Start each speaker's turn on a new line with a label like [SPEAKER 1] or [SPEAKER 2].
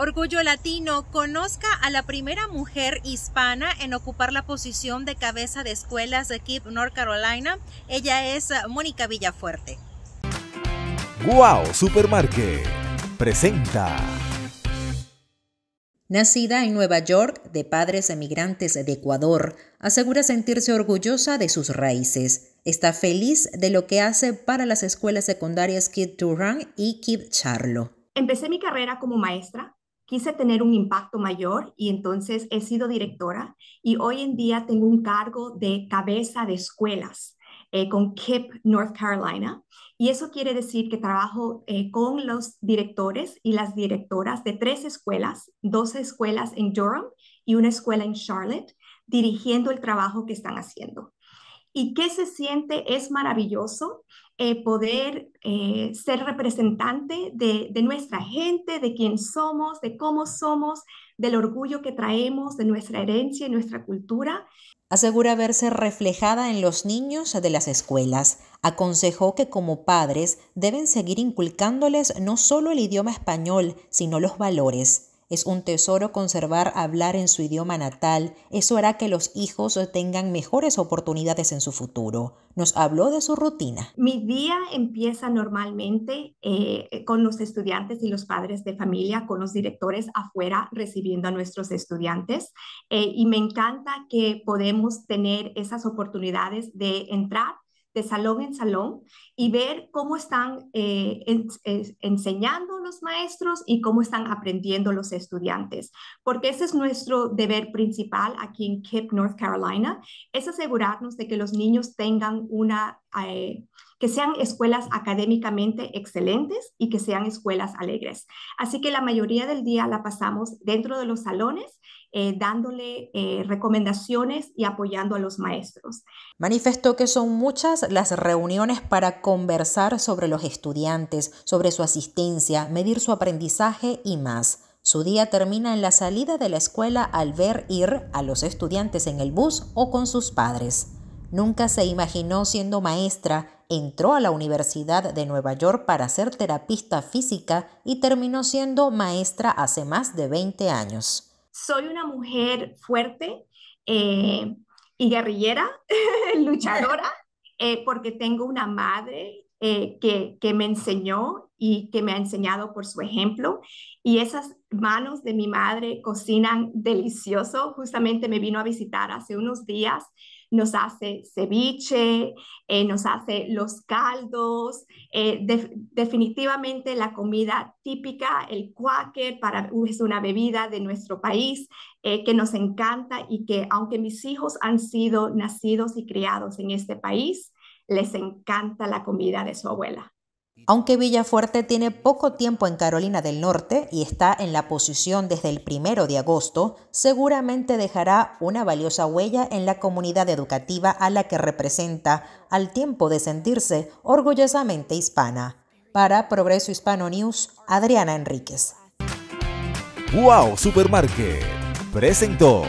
[SPEAKER 1] Orgullo Latino, conozca a la primera mujer hispana en ocupar la posición de cabeza de escuelas de Keep North Carolina. Ella es Mónica Villafuerte. wow, Supermarket presenta. Nacida en Nueva York, de padres emigrantes de Ecuador, asegura sentirse orgullosa de sus raíces. Está feliz de lo que hace para las escuelas secundarias Kid Turan y Kid Charlo.
[SPEAKER 2] Empecé mi carrera como maestra quise tener un impacto mayor y entonces he sido directora y hoy en día tengo un cargo de cabeza de escuelas eh, con KIPP North Carolina. Y eso quiere decir que trabajo eh, con los directores y las directoras de tres escuelas, dos escuelas en Durham y una escuela en Charlotte, dirigiendo el trabajo que están haciendo y qué se siente es maravilloso eh, poder eh, ser representante de, de, nuestra gente, de quién somos, de cómo somos, del orgullo que traemos, de nuestra herencia y nuestra cultura.
[SPEAKER 1] Asegura verse reflejada en los niños de las escuelas. Aconsejó que como padres deben seguir inculcándoles no solo el idioma español, sino los valores es un tesoro conservar hablar en su idioma natal. Eso hará que los hijos tengan mejores oportunidades en su futuro. Nos habló de su rutina.
[SPEAKER 2] Mi día empieza normalmente eh, con los estudiantes y los padres de familia, con los directores afuera recibiendo a nuestros estudiantes. Eh, y me encanta que podemos tener esas oportunidades de entrar de salón en salón y ver cómo están eh, enseñando los maestros y cómo están aprendiendo los estudiantes, porque ese es nuestro deber principal aquí en KIPP North Carolina, es asegurarnos de que los niños tengan una, eh, que sean escuelas académicamente excelentes y que sean escuelas alegres. Así que la mayoría del día la pasamos dentro de los salones eh, dándole eh, recomendaciones y apoyando a los maestros.
[SPEAKER 1] Manifestó que son muchas las reuniones para conversar sobre los estudiantes, sobre su asistencia, medir su aprendizaje y más. Su día termina en la salida de la escuela al ver ir a los estudiantes en el bus o con sus padres. Nunca se imaginó siendo maestra entró a la Universidad de Nueva York para ser terapista física y terminó siendo maestra hace más de 20 años.
[SPEAKER 2] Soy una mujer fuerte
[SPEAKER 1] eh,
[SPEAKER 2] y guerrillera, luchadora, eh, porque tengo una madre eh, que, me enseñó y que me ha enseñado por su ejemplo. Y esas manos de mi madre cocinan delicioso. Justamente me vino a visitar hace unos días. Nos hace ceviche, eh, nos hace los caldos, eh, definitivamente la comida típica, el cuáquer, para, uh, es una bebida de nuestro país que nos encanta y que aunque mis hijos han sido nacidos y criados en este país, les encanta la comida
[SPEAKER 1] de su abuela. Aunque Villafuerte tiene poco tiempo en Carolina del Norte y está en la posición desde el primero de agosto, seguramente dejará una valiosa huella en la comunidad educativa a la que representa, al tiempo de sentirse orgullosamente hispana. Para Progreso Hispano News, Adriana Enríquez. ¡Wow! Supermarket presentó.